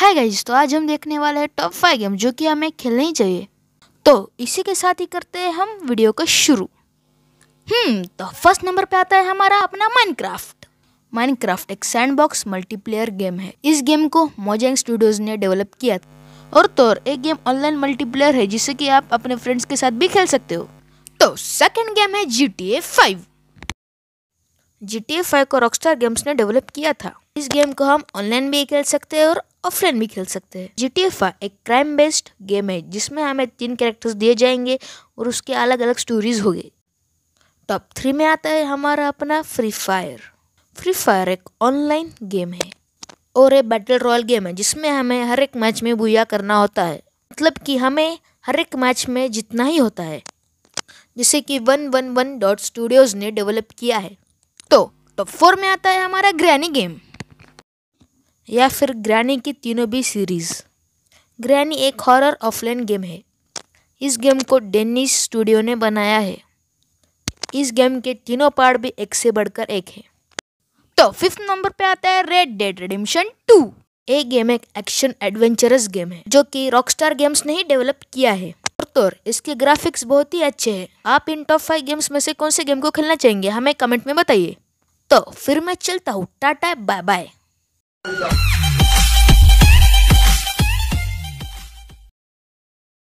hi guys तो आज हम देखने वाले हैं टॉप फाइव गेम जो कि हमें खेलने ही चाहिए तो इसी के साथ ही करते हैं हम वीडियो को शुरू हम्म तो फर्स्ट नंबर पे आता है हमारा अपना माइनक्राफ्ट माइनक्राफ्ट एक सैंडबॉक्स मल्टीप्लेयर गेम है इस गेम को मोजेंग स्टूडियोज ने डेवलप किया और तो एक गेम ऑनलाइन मल्टीप्लेयर है जिसे कि आप अपने फ्रेंड्स के साथ भी खेल सकते हो तो सेकेंड गेम है G T A five G T five को रॉकस्टार गेम्स ने डेवलप किया था इस गेम को हम ऑनलाइन भी खेल सकते हैं और ऑफलाइन भी खेल सकते हैं जी टी एफ एक क्राइम बेस्ड गेम है जिसमें हमें तीन कैरेक्टर्स दिए जाएंगे और उसके अलग अलग स्टोरीज होगी टॉप थ्री में आता है हमारा अपना फ्री फायर फ्री फायर एक ऑनलाइन गेम है और ये बैटल रॉयल गेम है जिसमें हमें हर एक मैच में बुया करना होता है मतलब कि हमें हर एक मैच में जितना ही होता है जैसे कि one one one dot studios ने डेवलप किया है तो टॉप तो फोर में आता है हमारा ग्रैनी गेम या फिर ग्रैनी की तीनों भी सीरीज़ ग्रैनी एक हॉरर ऑफलाइन गेम है इस गेम को डेनिस स्टूडियो ने बनाया है इस गेम के तीनों पार्ट भी एक से बढ़कर एक है तो फिफ्थ नंबर पे आता है रेड डेड रिडेम्पशन टू ये गेम एक एक्शन एडवेंचरस गेम है जो कि रॉकस्टार गेम्स ने ही डेवलप किया है और तो इसके ग्राफिक्स बहुत ही अच्छे हैं आप इन टॉप फाइव गेम्स में से कौन से गेम को खेलना चाहेंगे हमें कमेंट में बताइए तो फिर मैं चलता हूँ टाटा बाय बाय